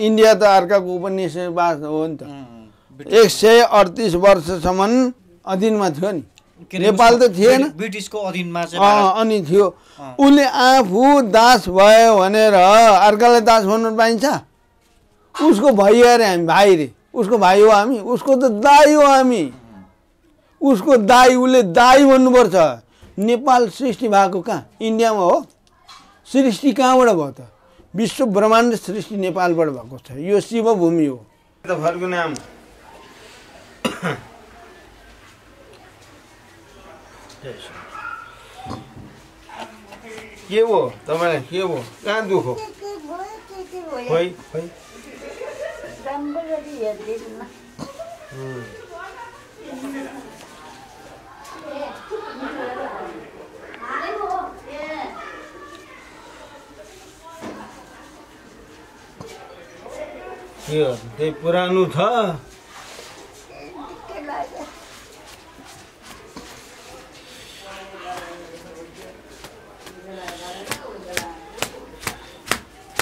India त अर्काको उपनिवेशवास हो नि त एक सय अडतिस वर्षसम्म अधीनमा थियो नि नेपाल त थिएन ब्रिटिसको अधीनमा अनि थियो उसले आफू दास भयो भनेर अर्कालाई दास भन्नु पाइन्छ उसको भाइ अरे हामी भाइ रे उसको भाइ हो हामी उसको त दाई हो हामी उसको दाई उसले दाई भन्नुपर्छ नेपाल सृष्टि भएको कहाँ इन्डियामा हो सृष्टि कहाँबाट भयो त विश्व ब्रह्माण्ड सृष्टि नेपालबाट भएको छ यो शिवभूमि हो नाम के भयो तपाईँलाई के भयो कहाँ दुःख खोइ त्यो त्यही पुरानो छ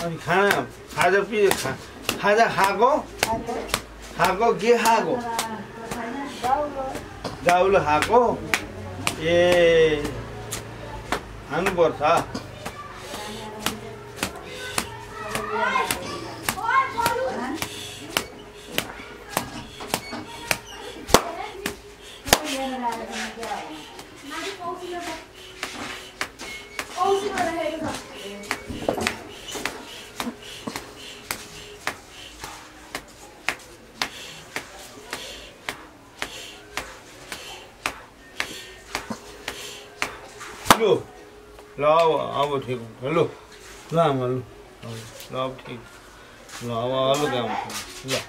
अनि खाना खाजा पि खाजा खाएको खाएको के खाएको दाउलो खाएको ए खानुपर्छ આવો ઠીક હલો લામ હલો લાવ ઠીક લાવ હાલો ગામ લા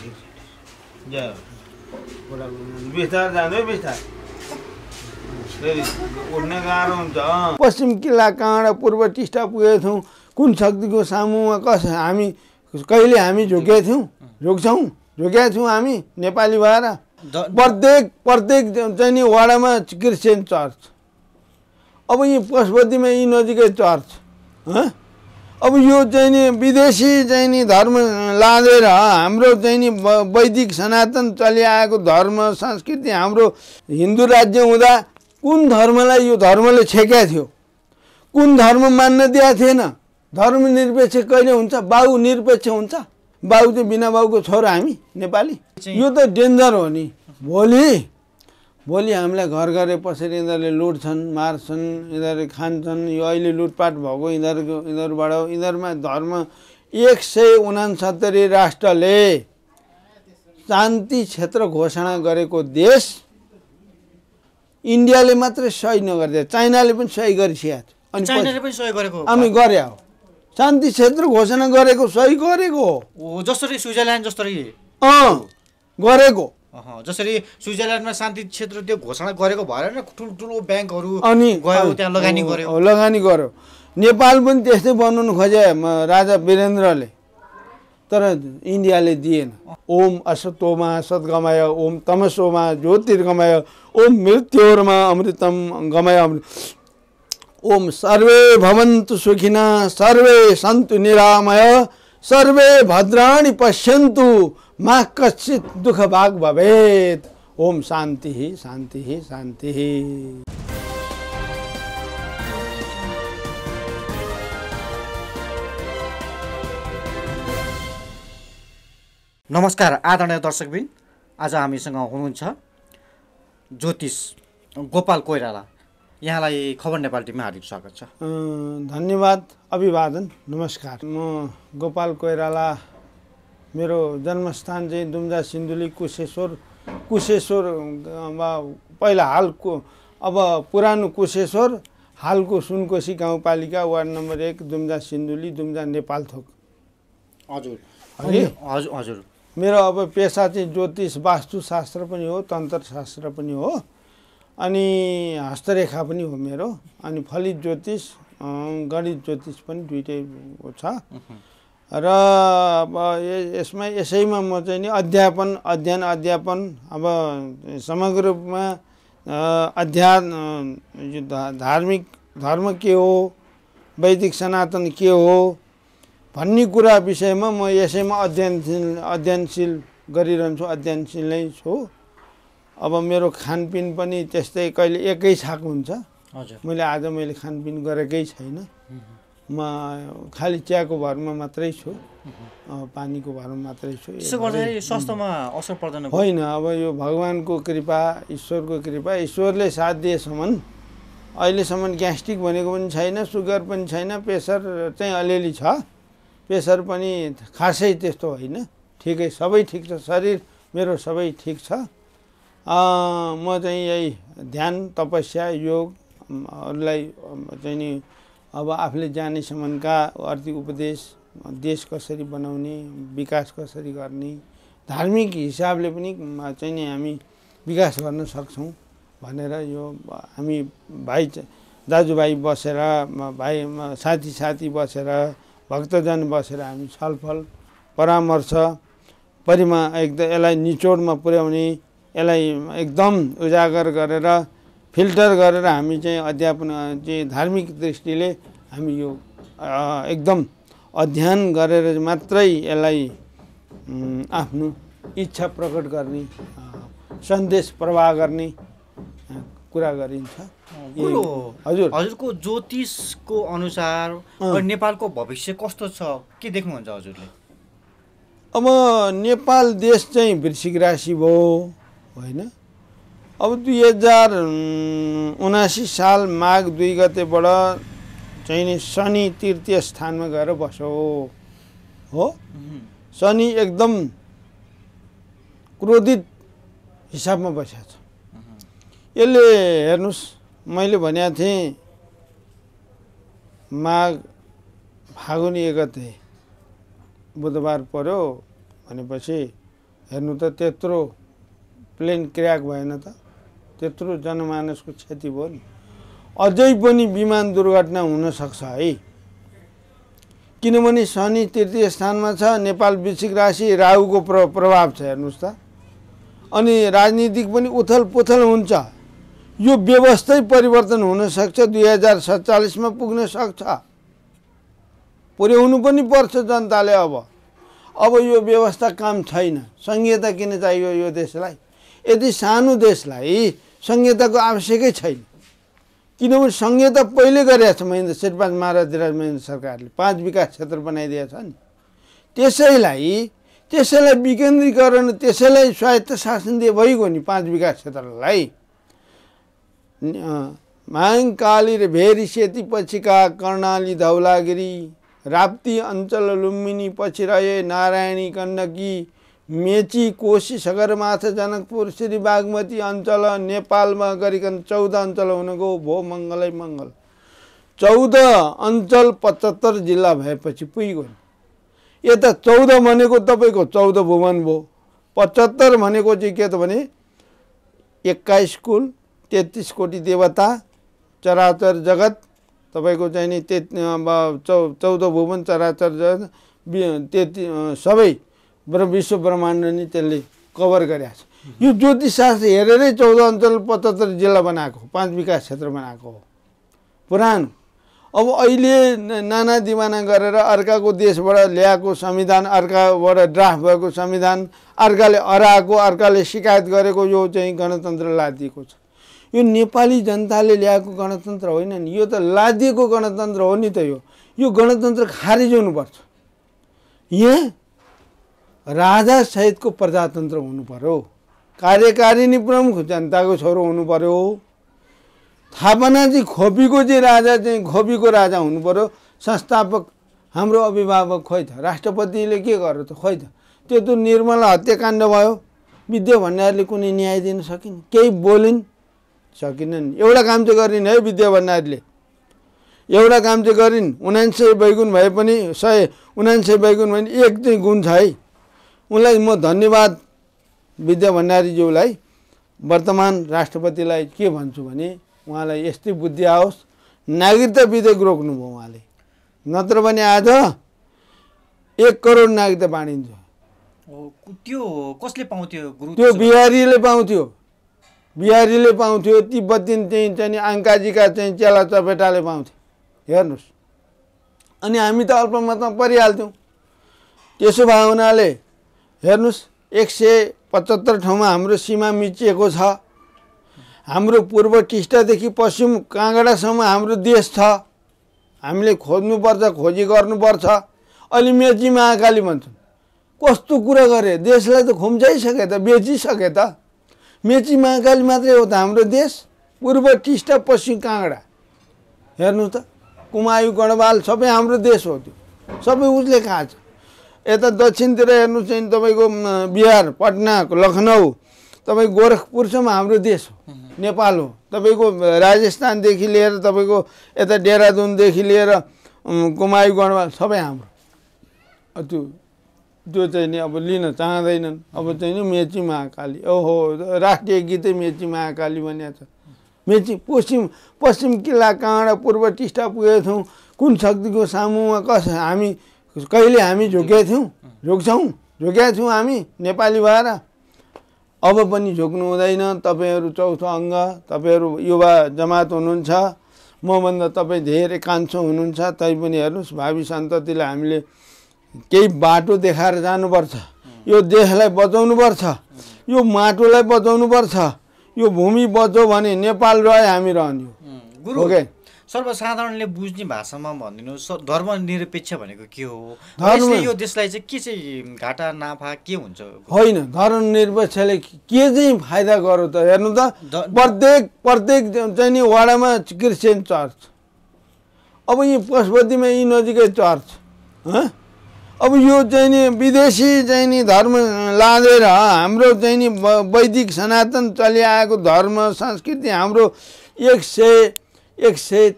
ઠીક જા पश्चिम किला कहाँबाट पूर्व टिस्टा पुगेको थियौँ कुन शक्तिको सामुमा कस हमी कहिले हामी झोकेको थियौँ झोक्छौँ झोकेका थियौँ नेपाली भएर प्रत्येक प्रत्येक चाहिँ नि वाडामा क्रिस्चियन चर्च अब यी पशुपतिमा यी नजिकै चर्च अब यो चाहिँ नि विदेशी चाहिँ नि धर्म लादेर हाम्रो चाहिँ नि वैदिक सनातन चलिआएको धर्म संस्कृति हाम्रो हिन्दू राज्य हुँदा कुन धर्मलाई यो धर्मले छेक्या थियो कुन धर्म मान्न दिएको थिएन धर्मनिरपेक्ष कहिले हुन्छ बाहु निरपेक्ष हुन्छ बाउ चाहिँ बिना बाउको छोरा हामी नेपाली यो त डेन्जर हो नि भोलि भोलि हामीलाई घर घरे पसेर यिनीहरूले लुट्छन् मार्छन् यिनीहरू खान्छन् यो अहिले लुटपाट भएको यिनीहरूको यिनीहरूबाट यिनीहरूमा धर्म एक सय उनासत्तरी राष्ट्रले शान्ति क्षेत्र घोषणा गरेको देश इन्डियाले मात्रै सही नगरिदियो चाइनाले पनि सही गरिसकेको थियो अनि हामी गरे हो शान्ति क्षेत्र घोषणा गरेको सही गरेको हो जसरी स्विजरल्यान्ड जसरी अँ गरेको जसरी स्विजरल्यान्डमा शान्ति क्षेत्र त्यो घोषणा गरेको भएर ठुल्ठुलो ब्याङ्कहरू अनि गयो त्यहाँ लगानी गर्यो लगानी गर्यो नेपाल पनि त्यस्तै बनाउनु खोजे राजा वीरेन्द्रले तर इन्डियाले दिएन ओम असतोमा सद्गमाय ओम तमसोमा ज्योतिर्गमाय ओम मृत्युहरूमा अमृतम गमाय अमृत ओम सर्वे भवन्तु सुखिना सर्वे सन्तु निरामय सर्वे भद्राणि पश्यन्तु मा कश्चित् दुःख भवेत् ओम शान्ति शान्ति शान्ति नमस्कार आदरणीय दर्शकबिन आज हामीसँग हुनुहुन्छ ज्योतिष गोपाल कोइराला यहाँलाई खबर नेपाल टिममा हार्दिक स्वागत छ धन्यवाद अभिवादन नमस्कार म गोपाल कोइराला मेरो जन्मस्थान चाहिँ दुम्जा सिन्धुली कुशेश्वर कुशेश्वर पहिला हालको अब पुरानो कुशेश्वर हालको सुनकोशी गाउँपालिका वार्ड नम्बर एक दुम्जा सिन्धुली दुम्जा नेपाल थोक हजुर हजुर हजुर मेरो अब पेसा चाहिँ ज्योतिष वास्तुशास्त्र पनि हो तन्त्रशास्त्र पनि हो अनि हस्तरेखा पनि हो मेरो अनि फलित ज्योतिष गणित ज्योतिष पनि दुइटै छ र अब यसमा यसैमा म चाहिँ नि अध्यापन अध्ययन अध्यापन अब समग्र रूपमा अध्या धार्मिक धर्म के हो वैदिक सनातन के हो भन्ने कुरा विषयमा म यसैमा अध्ययनशील अध्ययनशील गरिरहन्छु अध्ययनशील नै छु अब मेरो खानपिन पनि त्यस्तै कहिले एकै छाक हुन्छ मैले आज मैले खानपिन गरेकै छैन म खालि चियाको भरमा मात्रै छु पानीको भरमा मात्रै छु स्वास्थ्यमा असर पर्दैन होइन अब यो भगवान्को कृपा ईश्वरको कृपा ईश्वरले साथ दिएसम्म अहिलेसम्म ग्यास्ट्रिक भनेको पनि छैन सुगर पनि छैन प्रेसर चाहिँ अलिअलि छ प्रेसर पनि खासै त्यस्तो होइन ठिकै सबै ठिक छ शरीर मेरो सबै ठिक छ म चाहिँ यही ध्यान तपस्या योगहरूलाई चाहिँ नि अब आफूले जानेसम्मका आर्थिक उपदेश देश कसरी बनाउने विकास कसरी गर्ने धार्मिक हिसाबले पनि चाहिँ नि हामी विकास गर्न सक्छौँ भनेर यो हामी भाइ दाजुभाइ बसेर भाइ साथी साथी बसेर भक्तजन बसेर हामी छलफल परामर्श परिमा एकदम यसलाई निचोडमा पुर्याउने यसलाई एकदम उजागर गरेर फिल्टर गरेर हामी चाहिँ अध्यापन चाहिँ धार्मिक दृष्टिले हामी यो एकदम अध्ययन गरेर मात्रै यसलाई आफ्नो इच्छा प्रकट गर्ने सन्देश प्रवाह गर्ने कुरा गरिन्छ हजुर हजुरको ज्योतिषको अनुसार नेपालको भविष्य कस्तो छ के देख्नुहुन्छ हजुरले अब नेपाल देश चाहिँ वृश्चिक राशि भयो होइन अब दुई हजार उनासी साल माघ दुई गतेबाट चाहिँ नि शनि तृतीय स्थानमा गएर बस्यो हो शनि एकदम क्रोधित हिसाबमा बसेको छ यसले हेर्नुहोस् मैले भनेको थिएँ माघ फागुन एक गते बुधबार पऱ्यो भनेपछि हेर्नु त त्यत्रो प्लेन क्र्याक भएन त त्यत्रो जनमानसको क्षति भयो नि अझै पनि विमान दुर्घटना हुनसक्छ है किनभने शनि तृतीय स्थानमा छ नेपाल वृश्चिक राशि राहुको प्र प्रभाव छ हेर्नुहोस् त अनि राजनीतिक पनि उथल पुथल हुन्छ यो व्यवस्थै परिवर्तन हुनसक्छ दुई हजार सत्तालिसमा पुग्न सक्छ पुर्याउनु पनि पर्छ जनताले अब अब यो व्यवस्था काम छैन सङ्घीयता किन चाहियो यो देशलाई यदि सानो देशलाई संहिताको आवश्यकै छैन किनभने संहिता पहिले गरेका छ महेन्द्र शेरपाँच महाराज महेन्द्र सरकारले पाँच विकास क्षेत्र बनाइदिएको छ नि त्यसैलाई त्यसैलाई विकेन्द्रीकरण त्यसैलाई स्वायत्त शासन दिए भइगयो नि पाँच विकास क्षेत्रलाई महाङ्काली र भेरी सेती पछिका कर्णाली धौलागिरी राप्ती अञ्चल लुम्बिनी पछि रहे नारायणी गण्डकी मेची कोशी सगरमाथा जनकपुर श्री बागमती अञ्चल नेपालमा गरिकन चौध अञ्चल हुनुको भो मङ्गलै मङ्गल चौध अञ्चल पचहत्तर जिल्ला भएपछि पुग्यो यता चौध भनेको तपाईँको चौध भुवन भयो पचहत्तर भनेको चाहिँ के त भने एक्काइस कुल तेत्तिस कोटी देवता चराचर जगत तपाईँको चाहिँ नि ते चौ चौध भुवन चराचर जगत तेत्ति सबै विश्व ब्रह्माण्ड नै त्यसले कभर गरेको छ यो ज्योतिषशास्त्र हेरेरै चौध अञ्चल पचहत्तर जिल्ला बनाएको हो पाँच विकास क्षेत्र बनाएको हो पुरानो अब अहिले नाना दिमाना गरेर अर्काको देशबाट ल्याएको संविधान अर्काबाट ड्राफ्ट भएको संविधान अर्काले हराएको अर्काले सिकायत गरेको यो चाहिँ गणतन्त्र लादिएको छ यो नेपाली जनताले ल्याएको गणतन्त्र होइन नि यो त लादिएको गणतन्त्र हो नि त यो यो गणतन्त्र खारेज हुनुपर्छ यहाँ राजा सहितको प्रजातन्त्र हुनु पर्यो कार्यकारिणी प्रमुख जनताको छोरो हुनु पर्यो थापना चाहिँ खोपीको चाहिँ राजा चाहिँ खोपीको राजा हुनु पर्यो संस्थापक हाम्रो अभिभावक खोइ त राष्ट्रपतिले के गर्यो त खोइ त त्यो त निर्मला हत्याकाण्ड भयो विद्या भण्डारीले कुनै न्याय दिन सकिन् केही बोलिन् सकिनन् एउटा काम चाहिँ गरिन् है विद्या भण्डारीले एउटा काम चाहिँ गरिन् उनान्सय बैगुन भए पनि सय उनान्सय बैगुन भए पनि एक चाहिँ गुण छ है उनलाई म धन्यवाद विद्या भण्डारीज्यूलाई वर्तमान राष्ट्रपतिलाई के भन्छु भने उहाँलाई यस्तै बुद्धि आओस् नागरिकता विधेयक रोक्नुभयो उहाँले नत्र भने आज एक करोड नागरिकता बाँडिन्छ त्यो कसले पाउँथ्यो त्यो बिहारीले पाउँथ्यो बिहारीले पाउँथ्यो तिब्बती चाहिँ चाहिँ आङ्काजीका चाहिँ चेला चपेटाले पाउँथ्यो हेर्नुहोस् अनि हामी त अल्पमतमा परिहाल्थ्यौँ त्यसो भावनाले हेर्नुहोस् एक सय पचहत्तर ठाउँमा हाम्रो सीमा मिचिएको छ हाम्रो पूर्व टिस्टादेखि पश्चिम काँगडासम्म हाम्रो देश छ हामीले खोज्नुपर्छ खोजी गर्नुपर्छ अहिले मेची महाकाली भन्छौँ कस्तो कुरा गरे देशलाई त खुम्चाइसके त बेचिसके त मेची महाकाली मात्रै हो त हाम्रो देश पूर्व टिस्टा पश्चिम काँगडा हेर्नु त कुमायु गणवाल सबै हाम्रो देश हो त्यो सबै उसले कहाँ छ यता दक्षिणतिर हेर्नु चाहिँ तपाईँको बिहार पटना लखनऊ तपाईँ गोरखपुरसम्म हाम्रो देश हो नेपाल हो तपाईँको राजस्थानदेखि लिएर तपाईँको यता देहरादुनदेखि लिएर कुमायु गढवाल सबै हाम्रो त्यो त्यो चाहिँ नि अब लिन चाहँदैनन् अब चाहिँ नि मेची महाकाली ओहो राष्ट्रिय गीतै मेची महाकाली भनिएको छ मेची पश्चिम पश्चिम किल्ला कहाँबाट पूर्व टिस्टा पुगेको छौँ कुन शक्तिको सामुमा कस हामी कहिले हामी झोकेका थियौँ झोक्छौँ झोकेका थियौँ हामी नेपाली भएर अब पनि झोक्नु हुँदैन तपाईँहरू चौथो अङ्ग तपाईँहरू युवा जमात हुनुहुन्छ मभन्दा तपाईँ धेरै कान्छो हुनुहुन्छ तैपनि हेर्नुहोस् भावी सन्ततिलाई हामीले केही बाटो देखाएर जानुपर्छ यो देशलाई बचाउनुपर्छ यो माटोलाई बचाउनुपर्छ यो भूमि बचाउ भने नेपाल रह्यो हामी रहने ओके सर्वसाधारणले बुझ्ने भाषामा भनिदिनुहोस् धर्मनिरपेक्ष भनेको के हो यो देशलाई चाहिँ के चाहिँ घाटा नाफा के हुन्छ होइन धर्मनिरपेक्षले के चाहिँ फाइदा गर्यो त हेर्नु त प्रत्येक प्रत्येक चाहिँ नि वाडामा क्रिस्चियन चर्च अब यी पशुपतिमा यी नजिकै चर्च अब यो चाहिँ नि विदेशी चाहिँ नि धर्म लादेर हाम्रो चाहिँ नि वैदिक सनातन चलिआएको धर्म संस्कृति हाम्रो एक सय एक सय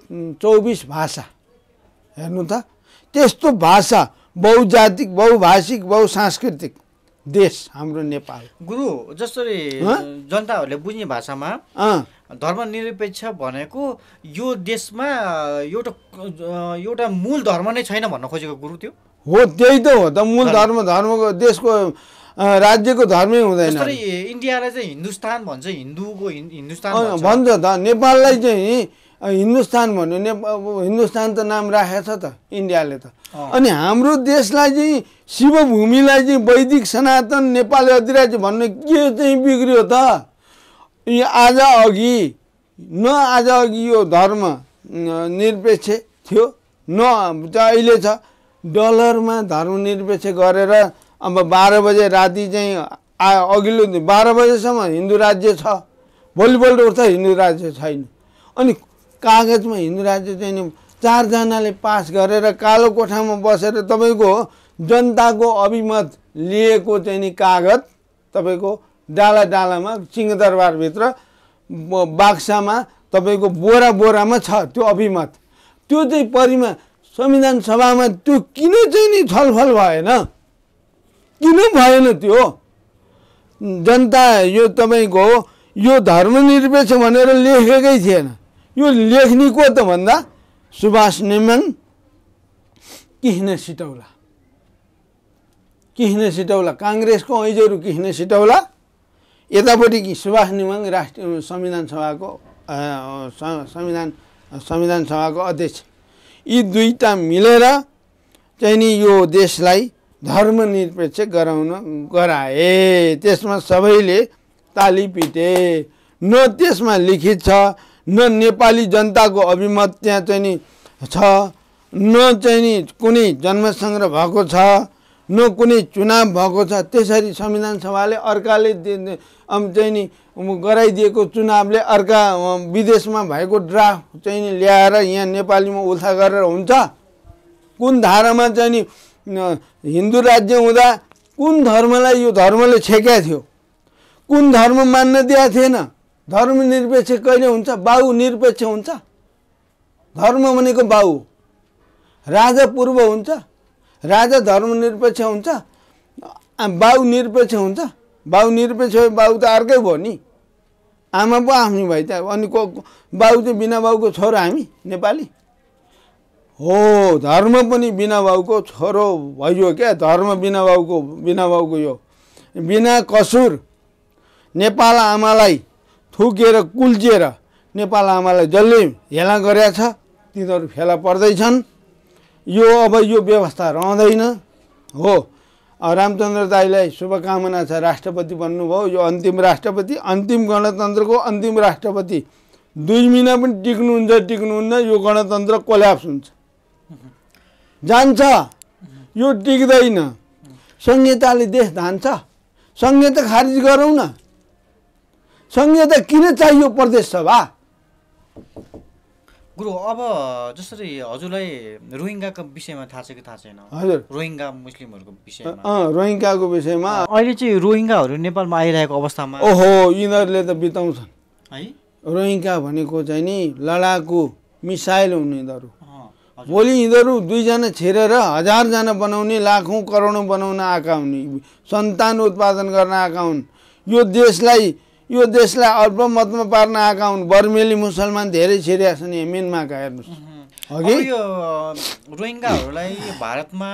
चौबिस भाषा हेर्नु त त्यस्तो भाषा बहुजातिक बहुभाषिक बहुसांस्कृतिक देश हाम्रो नेपाल गुरु जसरी जनताहरूले बुझ्ने भाषामा धर्मनिरपेक्ष भनेको यो देशमा एउटा एउटा मूल धर्म नै छैन भन्न खोजेको गुरु त्यो हो त्यही त हो त मूल धर्म धर्मको देशको राज्यको धर्मै हुँदैन इन्डियालाई चाहिँ हिन्दुस्तान भन्छ हिन्दूको हिन्दुस्तान भन्छ त नेपाललाई चाहिँ हिन्दुस्तान भन्यो ने हिन्दुस्तान त नाम राखेको छ त इन्डियाले त अनि हाम्रो देशलाई चाहिँ शिवभूमिलाई चाहिँ वैदिक सनातन नेपाली अधिराज्य भन्ने के चाहिँ बिग्रियो त यो आज अघि न आज अघि यो धर्म निरपेक्ष थियो न अहिले छ डलरमा धर्मनिरपेक्ष गरेर अब बाह्र बजे राति चाहिँ आ अघिल्लो बाह्र बजेसम्म हिन्दू राज्य छ भोलिपल्ट उठ्छ हिन्दू राज्य छैन अनि कागजमा हिन्दू राज्य चाहिँ नि चारजनाले पास गरेर कालो कोठामा बसेर तपाईँको जनताको अभिमत लिएको चाहिँ नि कागज तपाईँको डाला डालामा सिंहदरबारभित्र बाक्सामा तपाईँको बोरा बोरामा छ त्यो अभिमत त्यो चाहिँ परिमा संविधान सभामा त्यो किन चाहिँ नि छलफल भएन किन भएन त्यो जनता यो तपाईँको यो धर्मनिरपेक्ष भनेर लेखेकै थिएन यो लेख्नेको त भन्दा सुभाष नेमन किहने सिटौला किहने सिटौला काङ्ग्रेसको ऐजहरू किहने सिटौला यतापट्टि सुभाष नेमाङ राष्ट्रिय संविधान सभाको संविधान संविधान सभाको अध्यक्ष यी दुईवटा मिलेर चाहिँ नि यो देशलाई धर्मनिरपेक्ष गराउन गराए त्यसमा सबैले ताली पिटे न त्यसमा लिखित छ न नेपाली जनताको अभिमत त्यहाँ चाहिँ नि छ न चाहिँ नि कुनै जन्मसङ्ग्रह भएको छ न कुनै चुनाव भएको छ त्यसरी संविधान सभाले अर्काले चाहिँ नि गराइदिएको चुनावले अर्का विदेशमा भएको ड्राफ्ट चाहिँ नि ल्याएर यहाँ नेपालीमा उल्था गरेर हुन्छ कुन धारामा चाहिँ नि हिन्दू राज्य हुँदा कुन धर्मलाई यो धर्मले छेक्या थियो कुन धर्म मान्न दिएको थिएन धर्म निरपेक्ष कहिले हुन्छ बाहु निरपेक्ष हुन्छ धर्म भनेको बाहु राजा पूर्व हुन्छ राजा निरपेक्ष हुन्छ बाहु निरपेक्ष हुन्छ बाहु निरपेक्ष बाहु त अर्कै भयो नि आमा पो आफ्नो भाइ त अनि को बाउ चाहिँ बिना बाउको छोरो हामी नेपाली हो धर्म पनि बिना बाउको छोरो भइयो क्या धर्म बिना बाउको बिना बाउको यो बिना कसुर नेपाल आमालाई थुकेर कुल्चिएर नेपाल आमालाई जसले हेला गरेका छ तिनीहरू फेला पर्दैछन् यो अब यो व्यवस्था रहँदैन हो रामचन्द्र दाईलाई शुभकामना छ राष्ट्रपति बन्नुभयो यो अन्तिम राष्ट्रपति अन्तिम गणतन्त्रको अन्तिम राष्ट्रपति दुई महिना पनि टिक्नुहुन्छ टिक्नुहुन्न यो गणतन्त्र कोल्याप्स हुन्छ जान्छ यो टिक्दैन संहिताले देश धान्छ संहिता खारिज गरौँ न संहिता किन चाहियो प्रदेश सभा गुरु अब जसरी हजुरलाई रोहिङ्गाको विषयमा थाहा छ कि थाहा छैन हजुर रोहिङ्गा मुस्लिमहरूको विषयमा रोहिङ्गाको विषयमा अहिले चाहिँ रोहिङ्गाहरू नेपालमा आइरहेको अवस्थामा ओहो यिनीहरूले त बिताउँछन् है रोहिङ्गा भनेको चाहिँ नि लडाकु मिसाइल हुन् यिनीहरू भोलि यिनीहरू दुईजना छिरेर हजारजना बनाउने लाखौँ करोडौँ बनाउन आएका हुन् सन्तान उत्पादन गर्न आएका हुन् यो देशलाई यो देशलाई अल्पमतमा पार्न आएका हुन् बर्मेली मुसलमान धेरै छिरिया छन् यहाँ म्यानमारका हेर्नुहोस् हगि यो रोहिङ्गाहरूलाई भारतमा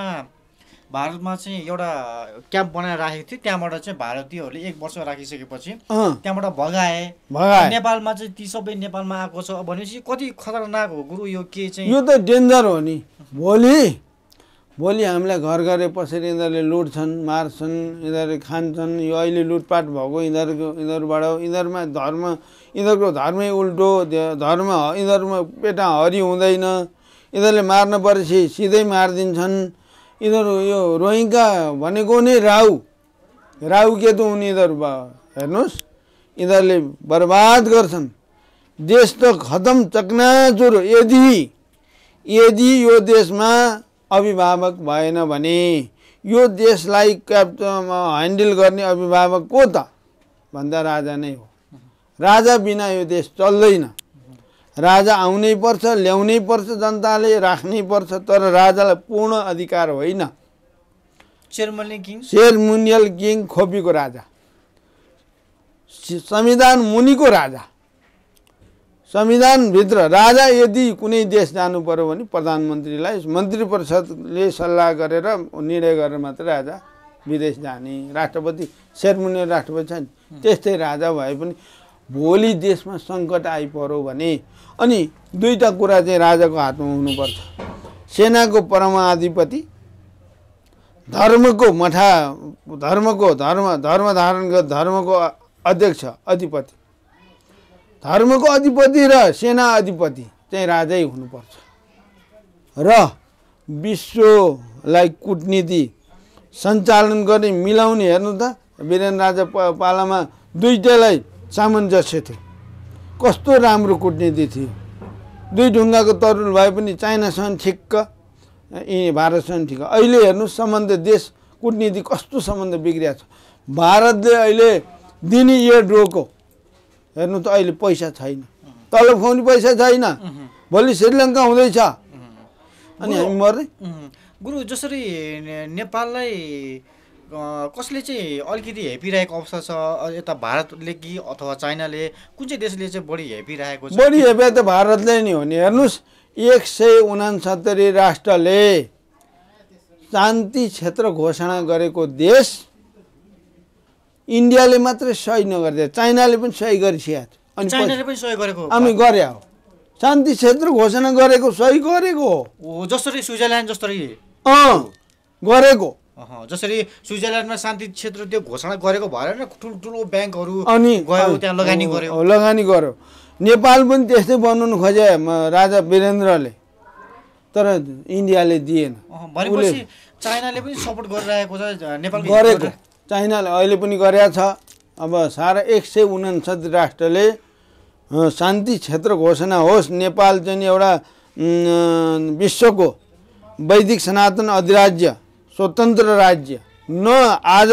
भारतमा चाहिँ एउटा क्याम्प बनाएर राखेको थियो त्यहाँबाट चाहिँ भारतीयहरूले एक वर्ष राखिसकेपछि त्यहाँबाट भगाए भगाए नेपालमा चाहिँ ती सबै नेपालमा आएको छ भनेपछि कति खतरनाक हो गुरु यो के चाहिँ यो त डेन्जर हो नि भोलि भोलि हामीलाई घर घरे पसेर यिनीहरूले लुट्छन् मार्छन् यिनीहरूले खान्छन् यो अहिले लुटपाट भएको यिनीहरूको यिनीहरूबाट यिनीहरूमा धर्म यिनीहरूको धर्मै उल्टो धर्म यिनीहरूमा पेटा हरि हुँदैन यिनीहरूले मार्न परेपछि सिधै मारिदिन्छन् यिनीहरू यो रोहिङ्गा भनेको नै राहु राहु केतु हुने यिनीहरू भयो हेर्नुहोस् यिनीहरूले बर्बाद गर्छन् देश त खतम चकनाचुर यदि यदि यो देशमा अभिभावक भएन भने यो देशलाई क्याप ह्यान्डल गर्ने अभिभावक को त भन्दा राजा नै हो राजा बिना यो देश चल्दैन राजा आउनै पर्छ ल्याउनै पर्छ जनताले राख्नै पर्छ तर राजालाई पूर्ण अधिकार होइन किङ सेरमुनियल किङ खोपीको राजा संविधान मुनिको राजा संविधानभित्र राजा यदि कुनै देश जानु पऱ्यो भने प्रधानमन्त्रीलाई मन्त्री परिषदले सल्लाह गरेर निर्णय गरेर मात्रै राजा विदेश जाने राष्ट्रपति सेरमुनियर राष्ट्रपति छ नि त्यस्तै राजा भए पनि भोलि देशमा सङ्कट आइपऱ्यो भने अनि दुईवटा कुरा चाहिँ राजाको हातमा हुनुपर्छ सेनाको परमाधिपति धर्मको मठा धर्मको धर्म धर्म धारण धर्मको अध्यक्ष अधिपति धर्मको अधिपति र सेना अधिपति चाहिँ राजै हुनुपर्छ र विश्वलाई कुटनीति सञ्चालन गर्ने मिलाउने हेर्नु त वीरेन्द्र राजा पालामा दुइटैलाई सामञ्जस्य थियो कस्तो राम्रो कुटनीति थियो दुई ढुङ्गाको तरुल भए पनि चाइनासँग ठिक्क यी भारतसँग ठिक्क अहिले हेर्नु सम्बन्ध देश कुटनीति कस्तो सम्बन्ध बिग्रिया छ भारतले अहिले दिने यो ड्रोको हेर्नु त अहिले पैसा छैन तल खुवाउने पैसा छैन भोलि श्रीलङ्का हुँदैछ अनि हामी मर्ने गुरु जसरी नेपाललाई कसले चाहिँ अलिकति हेपिरहेको अवस्था छ यता भारतले कि अथवा चाइनाले कुन चाहिँ देशले चाहिँ बढी हेपिरहेको छ बढी हेपे त भारतले नै हो नि हेर्नुहोस् एक सय उनासत्तरी राष्ट्रले शान्ति क्षेत्र घोषणा गरेको देश इन्डियाले मात्रै सही नगरिदियो चाइनाले पनि सही गरिसकेको थियो अनि गरे हो शान्ति क्षेत्र घोषणा गरेको सही गरेको हो जसरी स्विजरल्यान्ड जसरी अँ गरेको जसरी स्विजरल्यान्डमा शान्ति क्षेत्र त्यो घोषणा गरेको भएर ठुल्ठुलो ब्याङ्कहरू अनि गयो त्यहाँ लगानी गर्यो लगानी गर्यो नेपाल पनि त्यस्तै बनाउनु खोजे राजा वीरेन्द्रले तर इन्डियाले दिएन भनेपछि चाइनाले पनि सपोर्ट गरिरहेको छ नेपाल गरेको चाइनाले अहिले पनि गरेका छ अब सारा एक सय उनासत्ती राष्ट्रले शान्ति क्षेत्र घोषणा होस् नेपाल चाहिँ एउटा विश्वको वैदिक सनातन अधिराज्य स्वतन्त्र राज्य न आज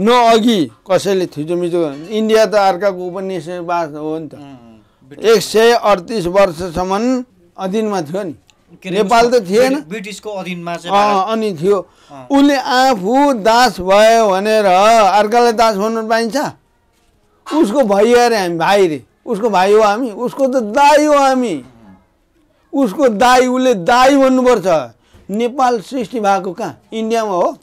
न अघि कसैले थिचोमिचो इन्डिया त अर्काको उपनिवेशवास हो नि त एक सय अडतिस वर्षसम्म अधीनमा थियो नि नेपाल त थिएन ब्रिटिसको अधीनमा अनि थियो उसले आफू दास भयो भनेर अर्कालाई दास भन्नु पाइन्छ उसको भाइ अरे हामी भाइ रे उसको भाइ हो हामी उसको त दाई हो हामी उसको दाई उसले दाई भन्नुपर्छ नेपाल सृष्टि भएको कहाँ इन्डियामा हो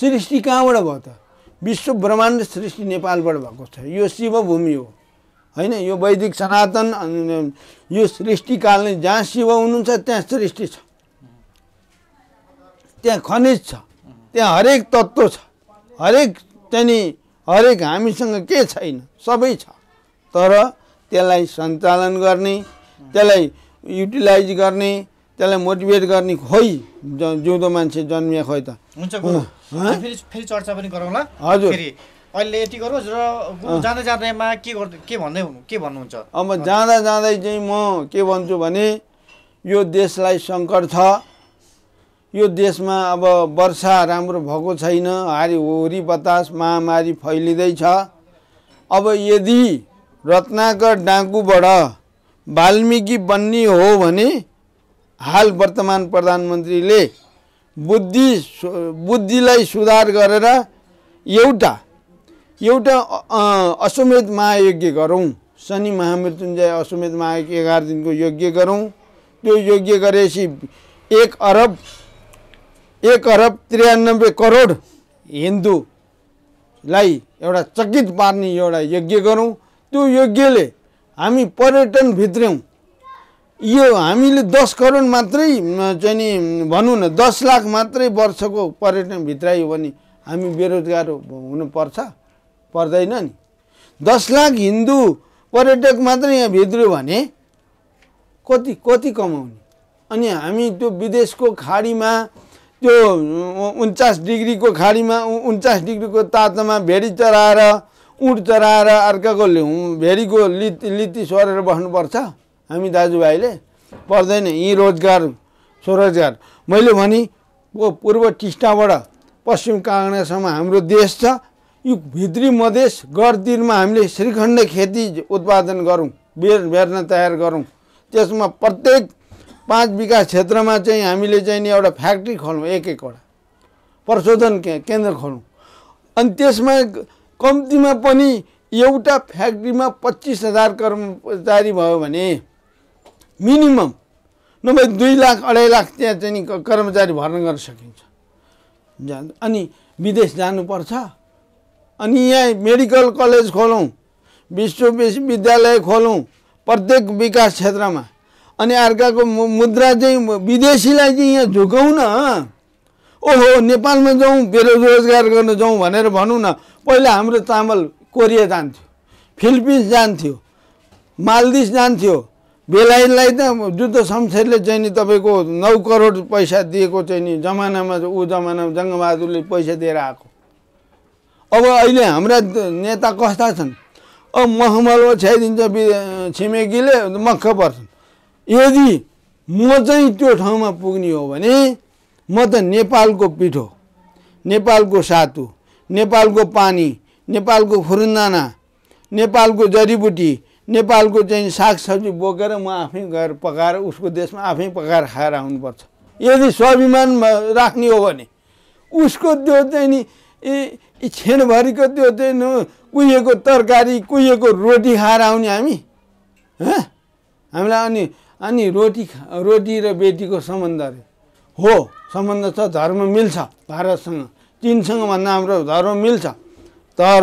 सृष्टि कहाँबाट भयो त विश्व ब्रह्माण्ड सृष्टि नेपालबाट भएको छ यो शिवभूमि हो होइन यो वैदिक सनातन यो सृष्टिकाल नै जहाँ शिव हुनुहुन्छ त्यहाँ सृष्टि छ त्यहाँ खनिज छ त्यहाँ हरेक तत्त्व छ हरेक चाहिँ हरेक हामीसँग के छैन सबै छ तर त्यसलाई सञ्चालन गर्ने त्यसलाई युटिलाइज गर्ने त्यसलाई मोटिभेट गर्ने खोइ जिउँदो मान्छे जन्मिया खोइ त हुन्छ फेरि फेरि चर्चा पनि गरौँला हजुर अहिले यति गरोस् र जाँदै जाँदैमा के गर्नु के भन्दै हुनु के भन्नुहुन्छ अब जाँदा जाँदै चाहिँ म के भन्छु भने यो देशलाई सङ्कट छ यो देशमा अब वर्षा राम्रो भएको छैन होरी बतास महामारी फैलिँदैछ अब यदि रत्नाकर डाँकुबाट वाल्मीकि बन्ने हो भने हाल वर्तमान प्रधानमन्त्रीले बुद्धि बुद्धिलाई सुधार गरेर एउटा एउटा अश्वमेध महायज्ञ गरौँ शनि महामृत्युञ्जय अश्वमेध महायज्ञ एघार दिनको यज्ञ गरौँ त्यो यज्ञ गरेपछि एक अरब एक अरब त्रियानब्बे करोड हिन्दूलाई एउटा चकित पार्ने एउटा यज्ञ गरौँ त्यो यज्ञले हामी पर्यटन भित्र्यौँ यो हामीले दस करोड मात्रै चाहिँ नि भनौँ न दस लाख मात्रै वर्षको पर्यटन भित्रायो भने हामी बेरोजगार हुनुपर्छ पर्दैन नि दस लाख हिन्दू पर्यटक मात्र यहाँ भित्र्यो भने कति कति कमाउने अनि हामी त्यो विदेशको खाडीमा त्यो उन्चास डिग्रीको खाडीमा उन्चास डिग्रीको तातोमा भेडी चराएर उँट चराएर अर्काको भेडीको लिति लिति सरेर बस्नुपर्छ हामी दाजुभाइले पर्दैन यी रोजगार स्वरोजगार मैले भने ऊ पूर्व टिस्टाबाट पश्चिम काङ्ग्रेससम्म हाम्रो देश छ यो भित्री मधेस गढतिरमा हामीले श्रीखण्ड खेती उत्पादन गरौँ बेर बेर्न तयार गरौँ त्यसमा प्रत्येक पाँच विकास क्षेत्रमा चाहिँ हामीले चाहिँ नि एउटा फ्याक्ट्री खोलौँ एक एकवटा प्रशोधन के केन्द्र खोलौँ अनि त्यसमा कम्तीमा पनि एउटा फ्याक्ट्रीमा पच्चिस हजार कर्मचारी भयो भने मिनिमम नभए दुई लाख अढाई लाख त्यहाँ चाहिँ कर्मचारी भर्ना गर्न सकिन्छ अनि विदेश जानुपर्छ अनि यहाँ मेडिकल कलेज खोलौँ विश्वविद्यालय खोलौँ प्रत्येक विकास क्षेत्रमा अनि अर्काको मुद्रा चाहिँ विदेशीलाई चाहिँ यहाँ झुकाउँ न ओहो नेपालमा जाउँ बेरोजगार गर्न जाउँ भनेर भनौँ न पहिला हाम्रो चामल कोरिया जान्थ्यो फिलिपिन्स जान्थ्यो मालदिस जान्थ्यो बेलायतलाई त जुद्ध शमशेरले चाहिँ नि तपाईँको नौ करोड पैसा दिएको चाहिँ नि जमानामा ऊ जमानामा जङ्गबहादुरले पैसा दिएर आएको अब अहिले हाम्रा नेता कस्ता छन् अब मखमल छ्याइदिन्छ छिमेकीले मख पर्छन् यदि म चाहिँ त्यो ठाउँमा पुग्ने हो भने म त नेपालको पिठो नेपालको सातु नेपालको पानी नेपालको फुरुन्दाना नेपालको जडीबुटी नेपालको चाहिँ सागसब्जी बोकेर म आफै गएर पकाएर उसको देशमा आफै पकाएर खाएर आउनुपर्छ यदि स्वाभिमान राख्ने हो भने उसको त्यो चाहिँ नि ए छेनभरिको त्यो चाहिँ कुहिएको तरकारी कुहिएको रोटी खाएर आउने हामी हामीलाई अनि अनि रोटी रोटी र बेटीको सम्बन्ध अरे हो सम्बन्ध छ धर्म मिल्छ भारतसँग चिनसँग भन्दा हाम्रो धर्म मिल्छ तर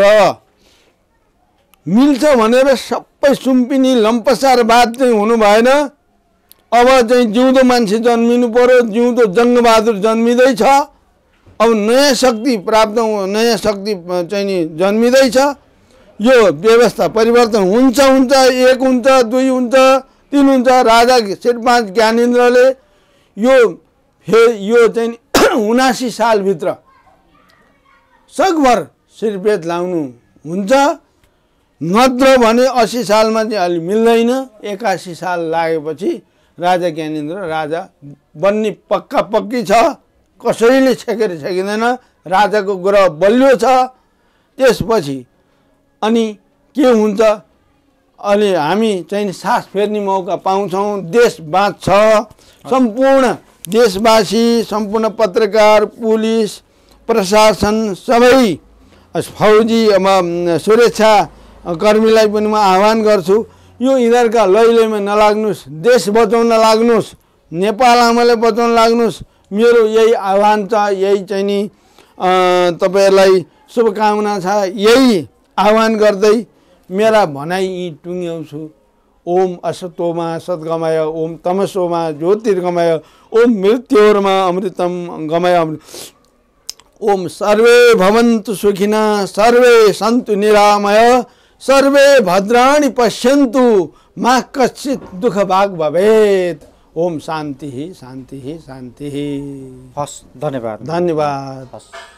मिल्छ भनेर सबै सुम्पिनी लम्पसार बाद चाहिँ हुनु भएन अब चाहिँ जिउँदो मान्छे जन्मिनु पऱ्यो जिउँदो जङ्गबहादुर जन्मिँदैछ अब नयाँ शक्ति प्राप्त नयाँ शक्ति चाहिँ नि जन्मिँदैछ यो व्यवस्था परिवर्तन हुन्छ हुन्छ एक हुन्छ दुई हुन्छ तिन हुन्छ राजा पाँच ज्ञानेन्द्रले यो हे यो चाहिँ उनासी सालभित्र सगभर श्रीपेद लाउनु हुन्छ नत्र भने असी सालमा चाहिँ अलि मिल्दैन एकासी साल लागेपछि राजा ज्ञानेन्द्र राजा बन्ने पक्का पक्की छ कसैले छेकेर छेकिँदैन राजाको ग्रह बलियो छ त्यसपछि अनि के हुन्छ अनि हामी चाहिँ सास फेर्ने मौका पाउँछौँ देश बाँच्छ सम्पूर्ण देशवासी सम्पूर्ण पत्रकार पुलिस प्रशासन सबै फौजी अब सुरक्षा कर्मीलाई पनि म आह्वान गर्छु यो यिनीहरूका लैलैमा नलाग्नुहोस् देश बचाउन लाग्नुहोस् नेपाल आमालाई बचाउन लाग्नुहोस् मेरो यही आह्वान छ यही चाहिँ नि तपाईँहरूलाई शुभकामना छ यही आह्वान गर्दै मेरा भनाइ यी टुङ्ग्याउँछु ओम असतोमा सद्गमय ओम तमसोमा ज्योतिर्गमय ओम मृत्युहरूमा अमृतम गमय ओम सर्वे भवन्तु सुखिन सर्वे सन्तु निरामय सर्वे भद्राणि पश्यन्तु मा कश्चित दुःखभाग भवेत् ओम शान्ति शान्ति शान्ति हस् धन्यवाद धन्यवाद हस्